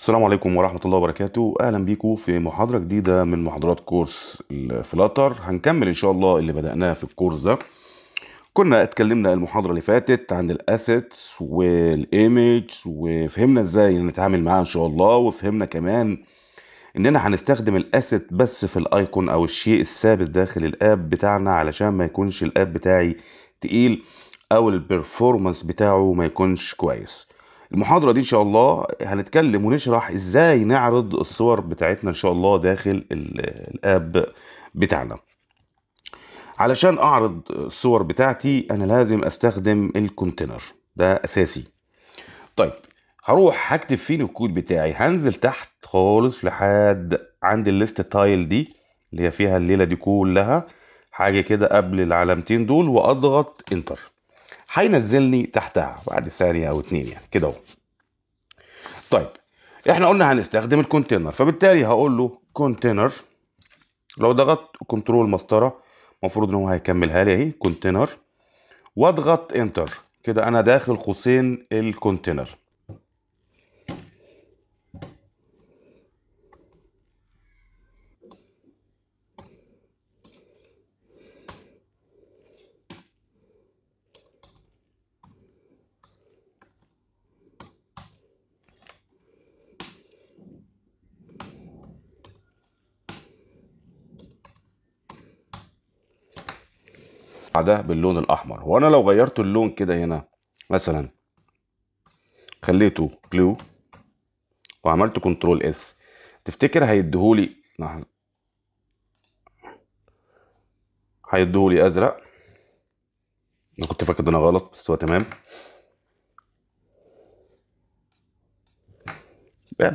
السلام عليكم ورحمة الله وبركاته أهلا بيكم في محاضرة جديدة من محاضرات كورس الفلاتر هنكمل إن شاء الله اللي بدأناه في الكورس ده كنا اتكلمنا المحاضرة اللي فاتت عن الأسيتس والإيمج وفهمنا إزاي نتعامل معاها إن شاء الله وفهمنا كمان إننا هنستخدم الأسيت بس في الأيكون أو الشيء الثابت داخل الآب بتاعنا علشان ما يكونش الآب بتاعي تقيل أو البرفورمانس بتاعه ما يكونش كويس المحاضرة دي إن شاء الله هنتكلم ونشرح إزاي نعرض الصور بتاعتنا إن شاء الله داخل الآب بتاعنا علشان أعرض الصور بتاعتي أنا لازم أستخدم الكونتينر ده أساسي طيب هروح هكتب فين الكود بتاعي هنزل تحت خالص لحد عند الليست تايل دي اللي هي فيها الليلة دي كلها حاجة كده قبل العلامتين دول وأضغط انتر هينزلني تحتها بعد ثانيه او اتنين يعني كده اهو طيب احنا قلنا هنستخدم الكونتينر فبالتالي هقول له كونتينر لو ضغطت كنترول مسطره المفروض ان هو هيكملها لي اهي كونتينر واضغط انتر كده انا داخل قوسين الكونتينر ده باللون الاحمر وانا لو غيرت اللون كده هنا مثلا خليته بلو وعملت كنترول اس تفتكر هيديهولي هيديهولي ازرق انا كنت فاكر ده انا غلط بس هو تمام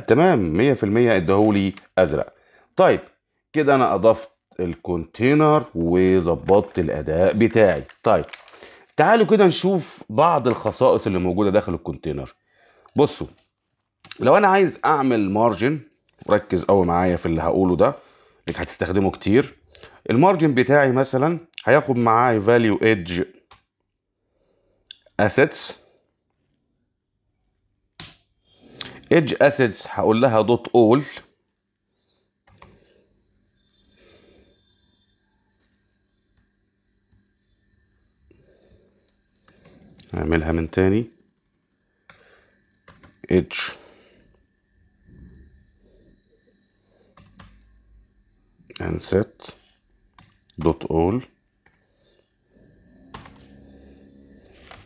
تمام 100% اداهولي ازرق طيب كده انا اضفت الكونتينر وظبطت الاداء بتاعي طيب تعالوا كده نشوف بعض الخصائص اللي موجوده داخل الكونتينر بصوا لو انا عايز اعمل مارجن ركز قوي معايا في اللي هقوله ده انك هتستخدمه كتير المارجن بتاعي مثلا هياخد معايا فاليو ايدج اسيتس ايدج اسيتس هقول لها دوت اول نعملها من تاني إتش and دوت اول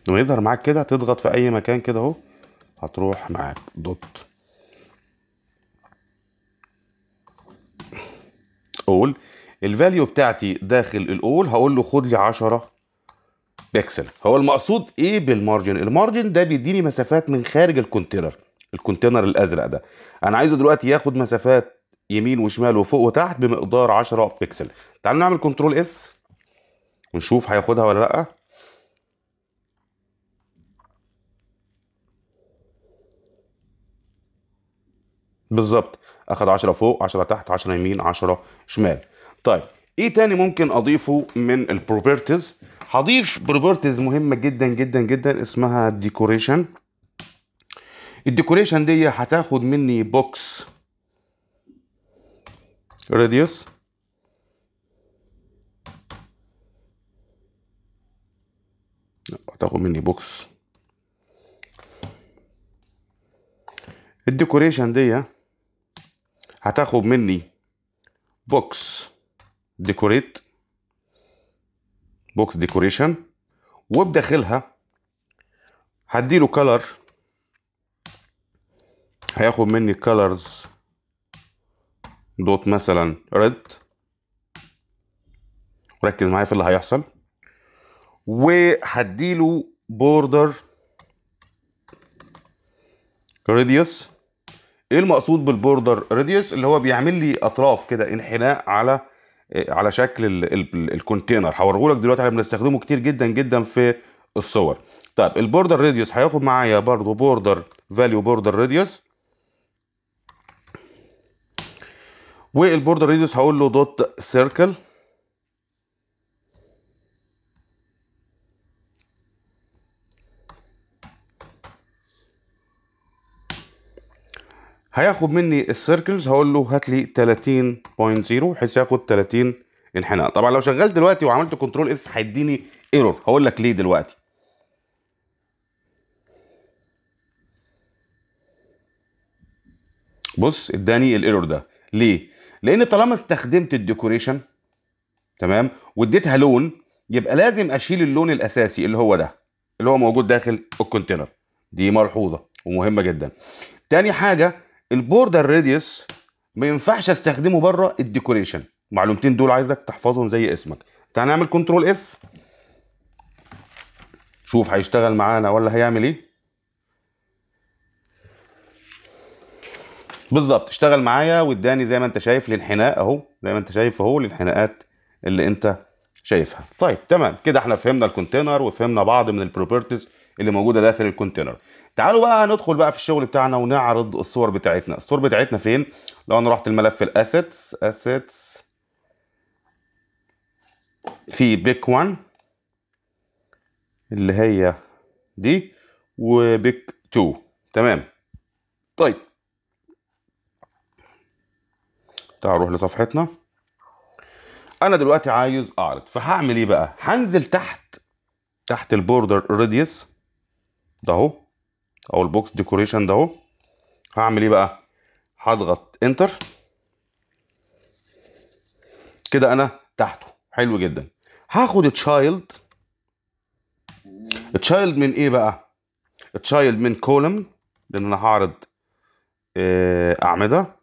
لما ويظهر معاك كده هتضغط في اي مكان كده اهو هتروح معاك دوت اول الفاليو بتاعتي داخل الاول هقول له خد لي 10 بيكسل هو المقصود ايه بالمارجن المارجن ده بيديني مسافات من خارج الكونتينر الكونتينر الازرق ده انا عايزه دلوقتي ياخد مسافات يمين وشمال وفوق وتحت بمقدار 10 بيكسل تعال نعمل كنترول اس ونشوف هياخدها ولا لا بالظبط اخد 10 فوق 10 تحت 10 يمين 10 شمال طيب ايه تاني ممكن اضيفه من البروبرتيز هضيف بروبرتيز مهمه جدا جدا جدا اسمها ديكوريشن الديكوريشن دي هتاخد مني بوكس راديوس هتاخد مني بوكس الديكوريشن دي هتاخد مني بوكس ديكوريت بوكس ديكوريشن وبداخلها هديله كلر هياخد مني كلرز دوت مثلا ريد ركز معايا في اللي هيحصل وهديله بوردر راديوس ايه المقصود بالبوردر راديوس اللي هو بيعمل لي اطراف كده انحناء على إيه، على شكل الكونتينر هوريه لك دلوقتي احنا بنستخدمه كتير جدا جدا في الصور طيب البوردر راديوس هياخد معايا برضو بوردر فاليو بوردر راديوس والبوردر راديوس هقول له دوت سيركل هياخد مني السيركلز هقول له هات لي 30.0 بحيث ياخد 30 انحناء طبعا لو شغال دلوقتي وعملت كنترول اس هيديني ايرور هقول لك ليه دلوقتي بص اداني الايرور ده ليه لان طالما استخدمت الديكوريشن تمام واديتها لون يبقى لازم اشيل اللون الاساسي اللي هو ده اللي هو موجود داخل الكونتينر دي ملحوظه ومهمه جدا تاني حاجه البوردر راديوس ما ينفعش استخدمه بره الديكوريشن المعلومتين دول عايزك تحفظهم زي اسمك تعال نعمل كنترول اس شوف هيشتغل معانا ولا هيعمل ايه بالظبط اشتغل معايا واداني زي ما انت شايف الانحناء اهو زي ما انت شايف اهو الانحناءات اللي انت شايفها طيب تمام كده احنا فهمنا الكونتينر وفهمنا بعض من البروبرتيز اللي موجوده داخل الكونتينر تعالوا بقى ندخل بقى في الشغل بتاعنا ونعرض الصور بتاعتنا الصور بتاعتنا فين لو انا رحت الملف الاسيتس اسيتس في بيك 1 اللي هي دي وبيك 2 تمام طيب تعالوا نروح لصفحتنا انا دلوقتي عايز اعرض فهعمل ايه بقى هنزل تحت تحت البوردر راديوس ده اهو او البوكس ديكوريشن ده اهو هعمل ايه بقى هضغط انتر كده انا تحته حلو جدا هاخد تشايلد تشايلد من ايه بقى تشايلد من كولم لان انا هعرض آه، اعمده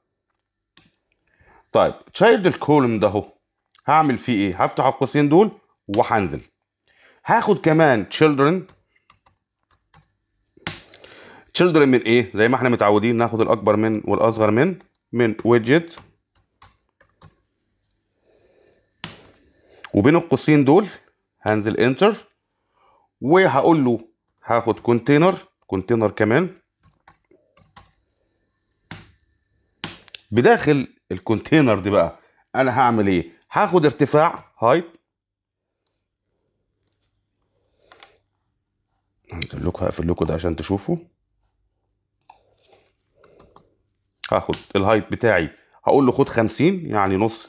طيب تشايلد الكولم ده اهو هعمل فيه ايه هفتح القوسين دول وهنزل هاخد كمان children children من ايه زي ما احنا متعودين ناخد الاكبر من والاصغر من من widget وبين القوسين دول هنزل انتر وهقول له هاخد كونتينر كونتينر كمان بداخل الكونتينر دي بقى انا هعمل ايه هاخد ارتفاع هايت هنزل لكم هقفل لكم ده عشان تشوفوا هاخد الهايت بتاعي هقول له خد 50 يعني نص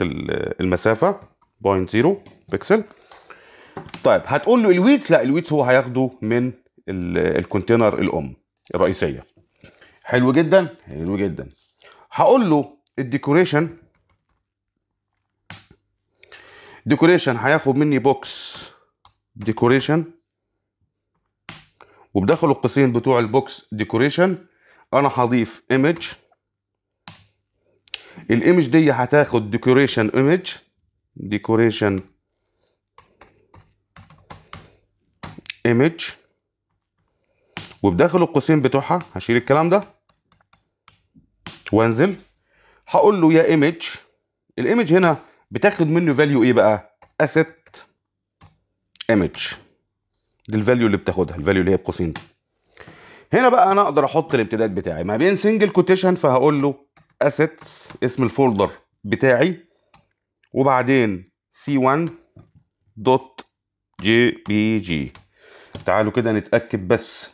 المسافه 0.0 بكسل طيب هتقول له الويتس لا الويتس هو هياخده من الكونتينر الام الرئيسيه حلو جدا حلو جدا هقول له الديكوريشن ديكوريشن هياخد مني بوكس ديكوريشن وبدخل القوسين بتوع البوكس ديكوريشن انا هضيف ايمج الايمج دي هتاخد ديكوريشن ايمج ديكوريشن ايمج وبداخل القوسين بتوعها هشيل الكلام ده وانزل هقول له يا ايمج الايمج هنا بتاخد منه فاليو ايه بقى اسيت ايمج دي الفاليو اللي بتاخدها الفاليو اللي هي بقوسين هنا بقى انا اقدر احط الامتداد بتاعي ما بين سنجل كوتيشن فهقول له assets اسم الفولدر بتاعي وبعدين c1 دوت جي بي جي تعالوا كده نتأكد بس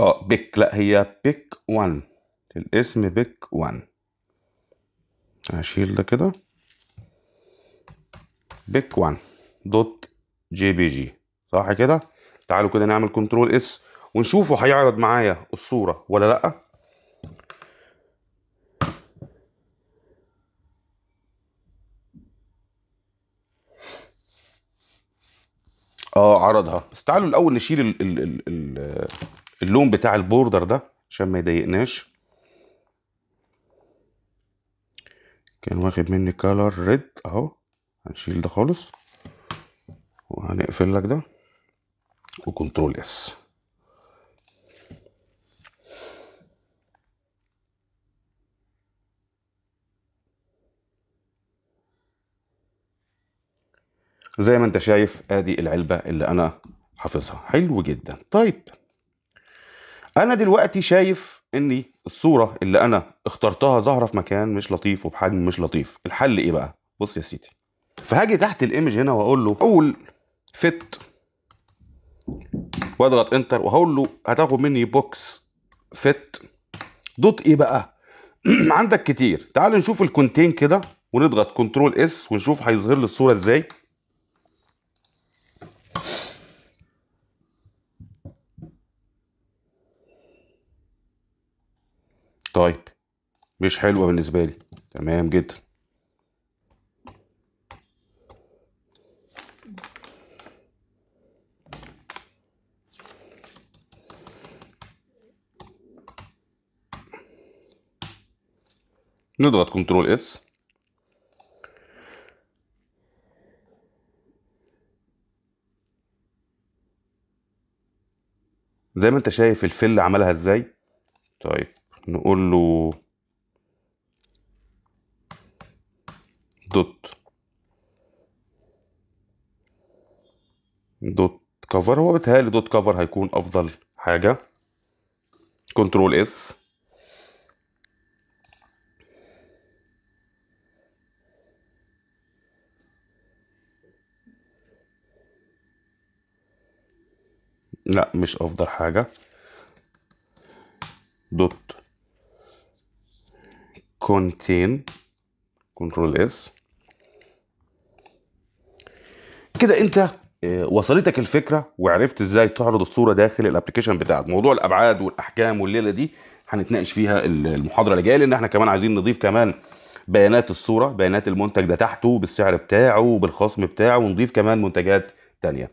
اه بيك لا هي بيك 1 الاسم بيك 1 هشيل ده كده بيك 1 دوت جي بي جي صح كده تعالوا كده نعمل كنترول اس ونشوفه هيعرض معايا الصورة ولا لأ اه عرضها بس تعالوا الاول نشيل الـ الـ الـ الـ اللون بتاع البوردر ده عشان ما يضايقناش كان واخد مني كالر ريد اهو هنشيل ده خالص وهنقفل لك ده وكنترول اس زي ما انت شايف ادي العلبة اللي انا حافظها حلو جدا طيب انا دلوقتي شايف ان الصورة اللي انا اخترتها ظاهرة في مكان مش لطيف وبحجم مش لطيف الحل ايه بقى بص يا سيدي فهاجي تحت الايمج هنا واقول له اول فت واضغط انتر وهقول له هتاخد مني بوكس فت دوت ايه بقى عندك كتير تعال نشوف الكونتين كده ونضغط كنترول اس ونشوف هيظهر لي الصوره ازاي طيب مش حلوة بالنسبة لي تمام جدا نضغط كنترول اس زي ما انت شايف الفل عملها ازاي طيب نقول له دوت دوت كفر هو بيتهيألي دوت كفر هيكون أفضل حاجة كنترول اس لا مش افضل حاجة دوت contain كنترول اس كده انت آه، وصلتك الفكره وعرفت ازاي تعرض الصوره داخل الابلكيشن بتاعك موضوع الابعاد والاحكام والليله دي هنتناقش فيها المحاضره اللي جايه لان احنا كمان عايزين نضيف كمان بيانات الصوره بيانات المنتج ده تحته بالسعر بتاعه وبالخصم بتاعه ونضيف كمان منتجات تانية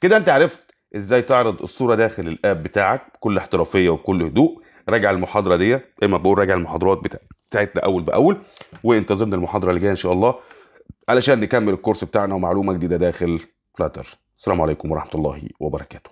كده انت عرفت ازاي تعرض الصوره داخل الاب بتاعك بكل احترافيه وبكل هدوء راجع المحاضره دي اما بقول راجع المحاضرات بتاعتك بتاعتنا اول باول وانتظرنا المحاضره اللي جايه ان شاء الله علشان نكمل الكورس بتاعنا ومعلومه جديده داخل فلاتر السلام عليكم ورحمه الله وبركاته